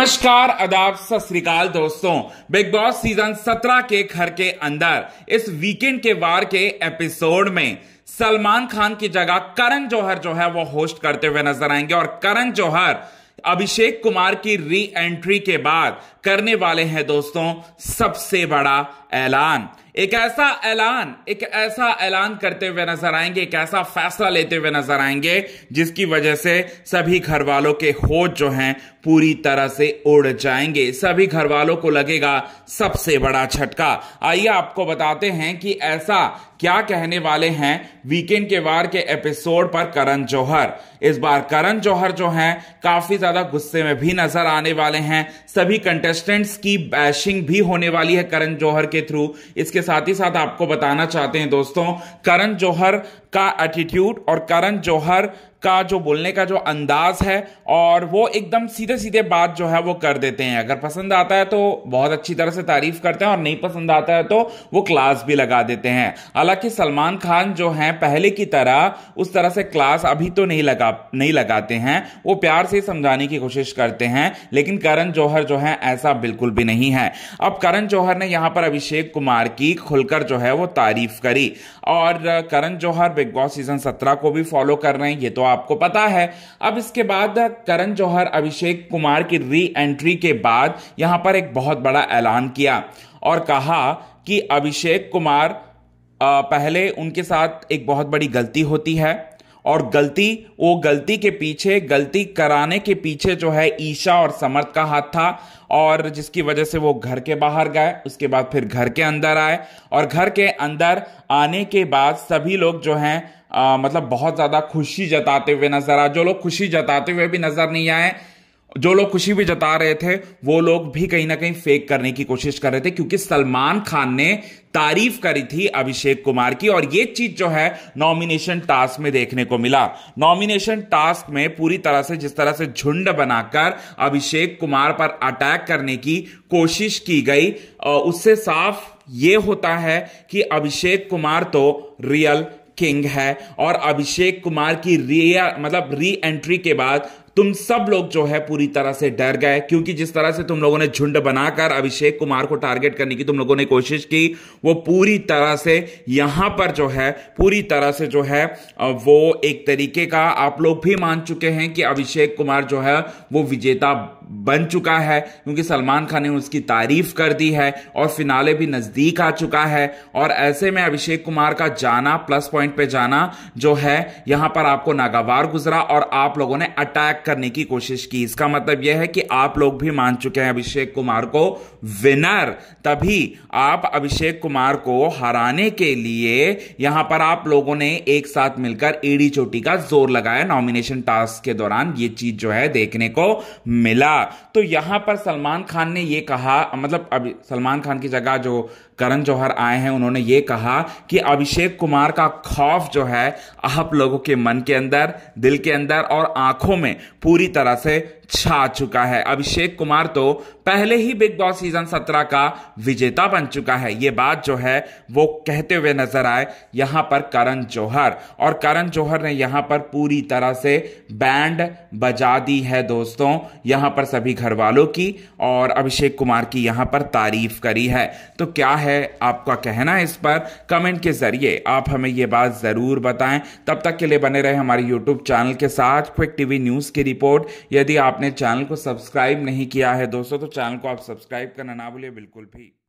नमस्कार आदाब सत श्रीकाल दोस्तों बिग बॉस सीजन 17 के घर के अंदर इस वीकेंड के वार के एपिसोड में सलमान खान की जगह करण जौहर जो है वो होस्ट करते हुए नजर आएंगे और करण जौहर अभिषेक कुमार की री एंट्री के बाद करने वाले हैं दोस्तों सबसे बड़ा ऐलान एक ऐसा ऐलान एक ऐसा ऐलान करते हुए नजर आएंगे एक ऐसा फैसला लेते हुए नजर आएंगे जिसकी वजह से सभी घर वालों के होश जो हैं पूरी तरह से उड़ जाएंगे सभी घर वालों को लगेगा सबसे बड़ा झटका आइए आपको बताते हैं कि ऐसा क्या कहने वाले हैं वीकेंड के वार के एपिसोड पर करण जौहर इस बार करण जौहर जो हैं काफी ज्यादा गुस्से में भी नजर आने वाले हैं सभी कंटेस्टेंट्स की बैशिंग भी होने वाली है करण जौहर के के थ्रू इसके साथ ही साथ आपको बताना चाहते हैं दोस्तों करण जौहर का एटीट्यूड और करण जौहर का जो बोलने का जो अंदाज है और वो एकदम सीधे सीधे बात जो है वो कर देते हैं अगर पसंद आता है तो बहुत अच्छी तरह से तारीफ करते हैं और नहीं पसंद आता है तो वो क्लास भी लगा देते हैं हालांकि सलमान खान जो हैं पहले की तरह उस तरह से क्लास अभी तो नहीं लगा नहीं लगाते हैं वो प्यार से समझाने की कोशिश करते हैं लेकिन करण जौहर जो है ऐसा बिल्कुल भी नहीं है अब करण जौहर ने यहाँ पर अभिषेक कुमार की खुलकर जो है वो तारीफ करी और Karan Johar Bigg Boss season सत्रह को भी फॉलो कर रहे हैं ये तो आपको पता है अब इसके बाद करण जौहर अभिषेक कुमार की री एंट्री के बाद यहां पर एक बहुत बड़ा ऐलान किया और कहा कि अभिषेक कुमार पहले उनके साथ एक बहुत बड़ी गलती होती है और गलती वो गलती के पीछे गलती कराने के पीछे जो है ईशा और समर्थ का हाथ था और जिसकी वजह से वो घर के बाहर गए उसके बाद फिर घर के अंदर आए और घर के अंदर आने के बाद सभी लोग जो हैं मतलब बहुत ज़्यादा खुशी जताते हुए नजर आए जो लोग खुशी जताते हुए भी नजर नहीं आए जो लोग खुशी भी जता रहे थे वो लोग भी कहीं ना कहीं फेक करने की कोशिश कर रहे थे क्योंकि सलमान खान ने तारीफ करी थी अभिषेक कुमार की और ये चीज जो है नॉमिनेशन टास्क में देखने को मिला नॉमिनेशन टास्क में पूरी तरह से जिस तरह से झुंड बनाकर अभिषेक कुमार पर अटैक करने की कोशिश की गई उससे साफ ये होता है कि अभिषेक कुमार तो रियल किंग है और अभिषेक कुमार की रिया मतलब री एंट्री के बाद तुम सब लोग जो है पूरी तरह से डर गए क्योंकि जिस तरह से तुम लोगों ने झुंड बनाकर अभिषेक कुमार को टारगेट करने की तुम लोगों ने कोशिश की वो पूरी तरह से यहां पर जो है पूरी तरह से जो है वो एक तरीके का आप लोग भी मान चुके हैं कि अभिषेक कुमार जो है वो विजेता बन चुका है क्योंकि सलमान खान ने उसकी तारीफ कर दी है और फिनाले भी नज़दीक आ चुका है और ऐसे में अभिषेक कुमार का जाना प्लस पॉइंट पे जाना जो है यहां पर आपको नागावार गुजरा और आप लोगों ने अटैक करने की कोशिश की इसका मतलब यह है कि आप लोग भी मान चुके हैं अभिषेक कुमार को विनर तभी आप अभिषेक कुमार को हराने के लिए यहां पर आप लोगों ने एक साथ मिलकर एडी चोटी का जोर लगाया नॉमिनेशन टास्क के दौरान ये चीज जो है देखने को मिला तो यहां पर सलमान खान ने यह कहा मतलब अभी सलमान खान की जगह जो करण जौहर आए हैं उन्होंने ये कहा कि अभिषेक कुमार का खौफ जो है आप लोगों के मन के अंदर दिल के अंदर और आंखों में पूरी तरह से छा चुका है अभिषेक कुमार तो पहले ही बिग बॉस सीजन 17 का विजेता बन चुका है ये बात जो है वो कहते हुए नजर आए यहां पर करण जौहर और करण जौहर ने यहां पर पूरी तरह से बैंड बजा दी है दोस्तों यहां पर सभी घर वालों की और अभिषेक कुमार की यहां पर तारीफ करी है तो क्या है आपका कहना इस पर कमेंट के जरिए आप हमें ये बात जरूर बताएं तब तक के लिए बने रहे हमारे यूट्यूब चैनल के साथ क्विक टीवी न्यूज की रिपोर्ट यदि आप आपने चैनल को सब्सक्राइब नहीं किया है दोस्तों तो चैनल को आप सब्सक्राइब करना ना भूलिए बिल्कुल भी